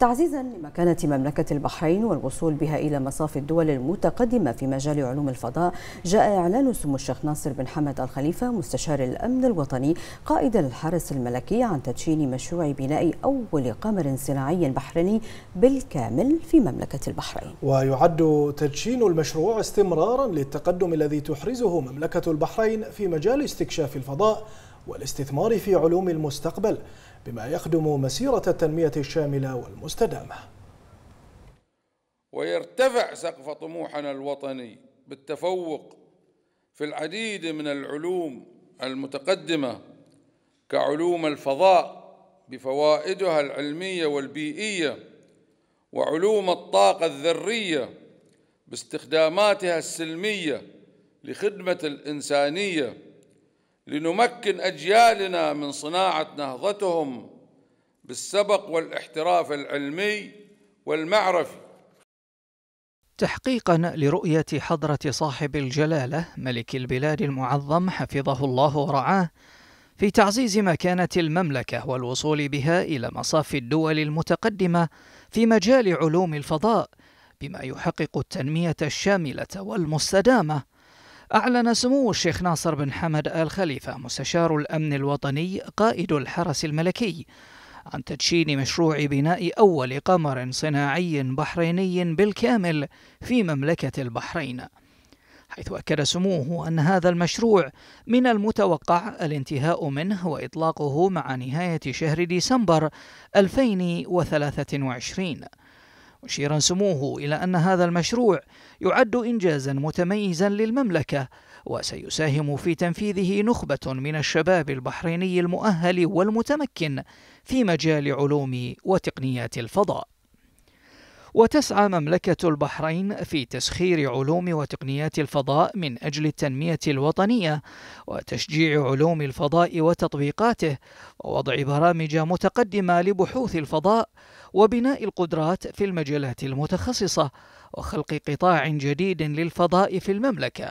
تعزيزا لمكانة مملكة البحرين والوصول بها إلى مصاف الدول المتقدمة في مجال علوم الفضاء جاء إعلان سمو الشيخ ناصر بن حمد الخليفة مستشار الأمن الوطني قائد الحرس الملكي عن تدشين مشروع بناء أول قمر صناعي بحريني بالكامل في مملكة البحرين ويعد تدشين المشروع استمرارا للتقدم الذي تحرزه مملكة البحرين في مجال استكشاف الفضاء والاستثمار في علوم المستقبل بما يخدم مسيرة التنمية الشاملة والمستدامة ويرتفع سقف طموحنا الوطني بالتفوق في العديد من العلوم المتقدمة كعلوم الفضاء بفوائدها العلمية والبيئية وعلوم الطاقة الذرية باستخداماتها السلمية لخدمة الإنسانية لنمكن أجيالنا من صناعة نهضتهم بالسبق والاحتراف العلمي والمعرفي تحقيقا لرؤية حضرة صاحب الجلالة ملك البلاد المعظم حفظه الله ورعاه في تعزيز مكانة المملكة والوصول بها إلى مصاف الدول المتقدمة في مجال علوم الفضاء بما يحقق التنمية الشاملة والمستدامة أعلن سمو الشيخ ناصر بن حمد آل خليفة مستشار الأمن الوطني قائد الحرس الملكي عن تدشين مشروع بناء أول قمر صناعي بحريني بالكامل في مملكة البحرين حيث أكد سموه أن هذا المشروع من المتوقع الانتهاء منه وإطلاقه مع نهاية شهر ديسمبر 2023 مشيرا سموه إلى أن هذا المشروع يعد إنجازا متميزا للمملكة وسيساهم في تنفيذه نخبة من الشباب البحريني المؤهل والمتمكن في مجال علوم وتقنيات الفضاء وتسعى مملكة البحرين في تسخير علوم وتقنيات الفضاء من أجل التنمية الوطنية وتشجيع علوم الفضاء وتطبيقاته ووضع برامج متقدمة لبحوث الفضاء وبناء القدرات في المجالات المتخصصة وخلق قطاع جديد للفضاء في المملكة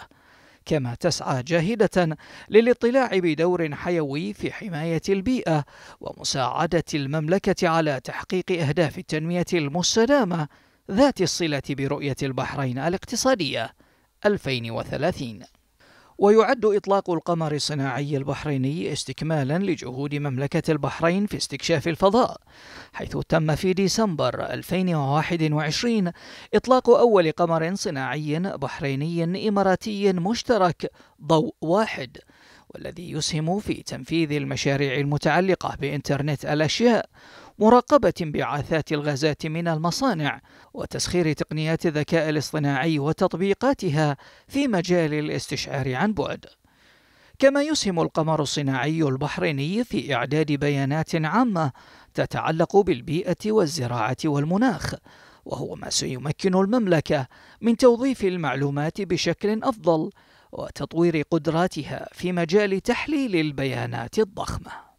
كما تسعى جاهدة للاطلاع بدور حيوي في حماية البيئة ومساعدة المملكة على تحقيق أهداف التنمية المستدامة ذات الصلة برؤية البحرين الاقتصادية 2030 ويعد إطلاق القمر الصناعي البحريني استكمالا لجهود مملكة البحرين في استكشاف الفضاء حيث تم في ديسمبر 2021 إطلاق أول قمر صناعي بحريني إماراتي مشترك ضوء واحد والذي يسهم في تنفيذ المشاريع المتعلقة بإنترنت الأشياء مراقبة انبعاثات الغازات من المصانع وتسخير تقنيات الذكاء الاصطناعي وتطبيقاتها في مجال الاستشعار عن بعد كما يسهم القمر الصناعي البحريني في إعداد بيانات عامة تتعلق بالبيئة والزراعة والمناخ وهو ما سيمكن المملكة من توظيف المعلومات بشكل أفضل وتطوير قدراتها في مجال تحليل البيانات الضخمه